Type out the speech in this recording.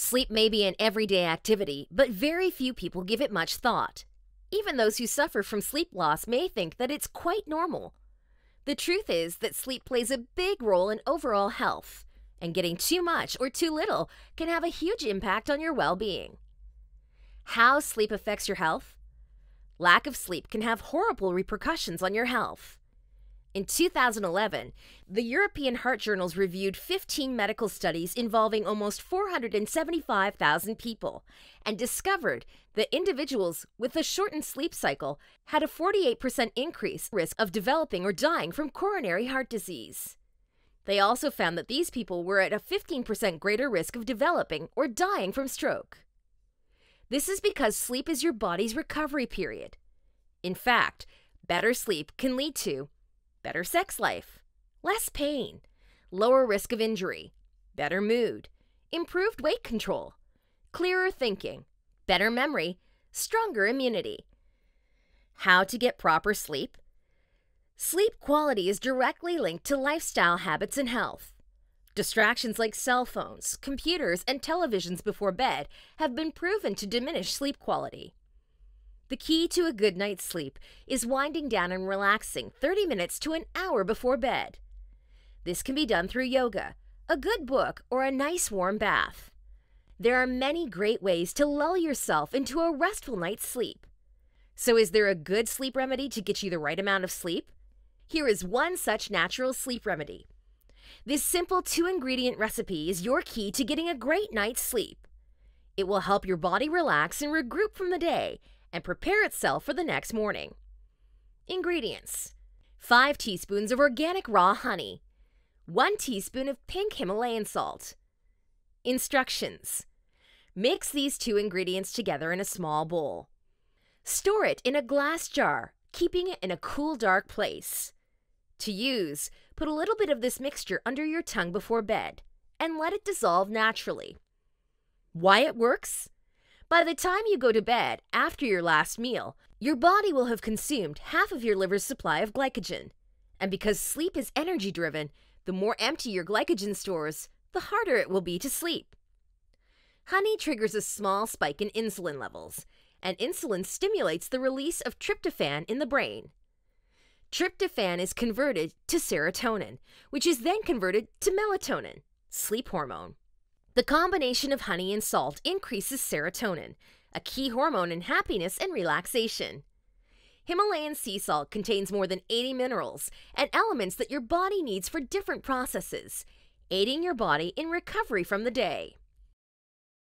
Sleep may be an everyday activity, but very few people give it much thought. Even those who suffer from sleep loss may think that it's quite normal. The truth is that sleep plays a big role in overall health, and getting too much or too little can have a huge impact on your well being. How sleep affects your health? Lack of sleep can have horrible repercussions on your health. In 2011, the European Heart Journals reviewed 15 medical studies involving almost 475,000 people and discovered that individuals with a shortened sleep cycle had a 48% increase risk of developing or dying from coronary heart disease. They also found that these people were at a 15% greater risk of developing or dying from stroke. This is because sleep is your body's recovery period. In fact, better sleep can lead to better sex life, less pain, lower risk of injury, better mood, improved weight control, clearer thinking, better memory, stronger immunity. How to get proper sleep? Sleep quality is directly linked to lifestyle habits and health. Distractions like cell phones, computers, and televisions before bed have been proven to diminish sleep quality. The key to a good night's sleep is winding down and relaxing 30 minutes to an hour before bed. This can be done through yoga, a good book, or a nice warm bath. There are many great ways to lull yourself into a restful night's sleep. So, is there a good sleep remedy to get you the right amount of sleep? Here is one such natural sleep remedy. This simple two ingredient recipe is your key to getting a great night's sleep. It will help your body relax and regroup from the day and prepare itself for the next morning. Ingredients 5 teaspoons of organic raw honey, 1 teaspoon of pink Himalayan salt. Instructions Mix these two ingredients together in a small bowl. Store it in a glass jar, keeping it in a cool, dark place. To use, put a little bit of this mixture under your tongue before bed and let it dissolve naturally. Why it works? By the time you go to bed after your last meal, your body will have consumed half of your liver's supply of glycogen. And because sleep is energy driven, the more empty your glycogen stores, the harder it will be to sleep. Honey triggers a small spike in insulin levels, and insulin stimulates the release of tryptophan in the brain. Tryptophan is converted to serotonin, which is then converted to melatonin, sleep hormone. The combination of honey and salt increases serotonin, a key hormone in happiness and relaxation. Himalayan sea salt contains more than 80 minerals and elements that your body needs for different processes, aiding your body in recovery from the day.